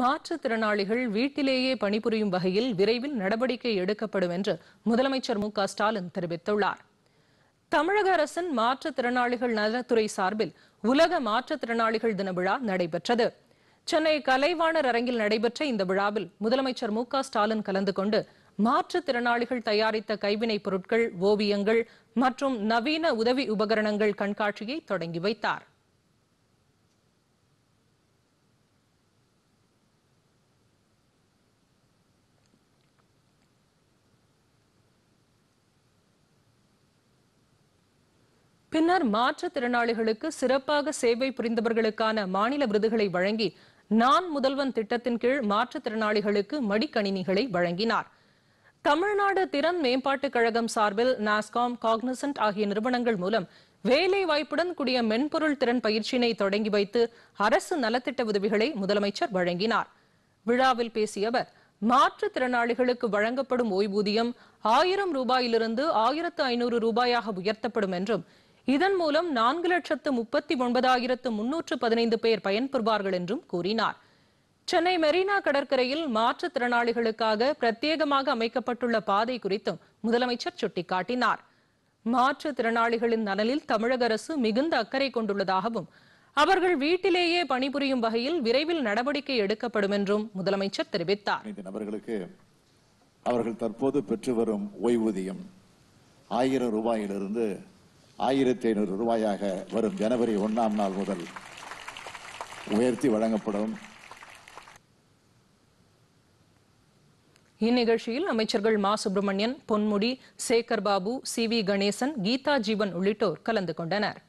மாற்றுத்திறனாளிகள் வீட்டிலேயே பணிபுரியும் வகையில் விரைவில் நடவடிக்கை எடுக்கப்படும் என்று முதலமைச்சர் மு ஸ்டாலின் தெரிவித்துள்ளார் தமிழக அரசின் மாற்றுத்திறனாளிகள் நலத்துறை சார்பில் உலக மாற்றுத்திறனாளிகள் தின விழா நடைபெற்றது சென்னை கலைவாணர் அரங்கில் நடைபெற்ற இந்த விழாவில் முதலமைச்சர் மு ஸ்டாலின் கலந்து கொண்டு மாற்றுத்திறனாளிகள் தயாரித்த கைவினைப் பொருட்கள் ஓவியங்கள் மற்றும் நவீன உதவி உபகரணங்கள் கண்காட்சியை தொடங்கி வைத்தார் பின்னர் மாற்றுத்திறனாளிகளுக்கு சிறப்பாக சேவை புரிந்தவர்களுக்கான மாநில விருதுகளை வழங்கி நான் முதல்வன் திட்டத்தின் கீழ் மாற்றுத்திறனாளிகளுக்கு மடிக்கணினிகளை வழங்கினார் தமிழ்நாடு திறன் மேம்பாட்டுக் கழகம் சார்பில் நாஸ்காம் காக்னிசன்ட் ஆகிய நிறுவனங்கள் மூலம் வேலை வாய்ப்புடன் கூடிய மென்பொருள் திறன் பயிற்சியினை தொடங்கி வைத்து அரசு நலத்திட்ட உதவிகளை முதலமைச்சர் வழங்கினார் விழாவில் பேசிய அவர் மாற்றுத்திறனாளிகளுக்கு வழங்கப்படும் ஓய்வூதியம் ஆயிரம் ரூபாயிலிருந்து ஆயிரத்து ஐநூறு ரூபாயாக உயர்த்தப்படும் என்றும் இதன் மூலம் நான்கு லட்சத்து முப்பத்தி ஒன்பதாயிரத்து முன்னூற்று பதினைந்து பேர் பயன்பெறுவார்கள் என்றும் கூறினார் சென்னை மெரினா கடற்கரையில் மாற்றுத்திறனாளிகளுக்காக பிரத்யேகமாக அமைக்கப்பட்டுள்ள பாதை குறித்தும் முதலமைச்சர் சுட்டிக்காட்டினார் மாற்றுத்திறனாளிகளின் நலனில் தமிழக அரசு மிகுந்த அக்கறை கொண்டுள்ளதாகவும் அவர்கள் வீட்டிலேயே பணிபுரியும் வகையில் விரைவில் நடவடிக்கை எடுக்கப்படும் என்றும் முதலமைச்சர் தெரிவித்தார் நபர்களுக்கு அவர்கள் தற்போது பெற்று வரும் ஓய்வூதியம் ஆயிரம் ரூபாயிலிருந்து ஆயிரத்தி ஐநூறு ரூபாயாக வரும் ஜனவரி ஒன்றாம் நாள் முதல் உயர்த்தி வழங்கப்படும் இந்நிகழ்ச்சியில் அமைச்சர்கள் மா சுப்பிரமணியன் பொன்முடி சேகர் பாபு சி வி கணேசன் கீதா ஜீவன் உள்ளிட்டோர் கலந்து கொண்டனர்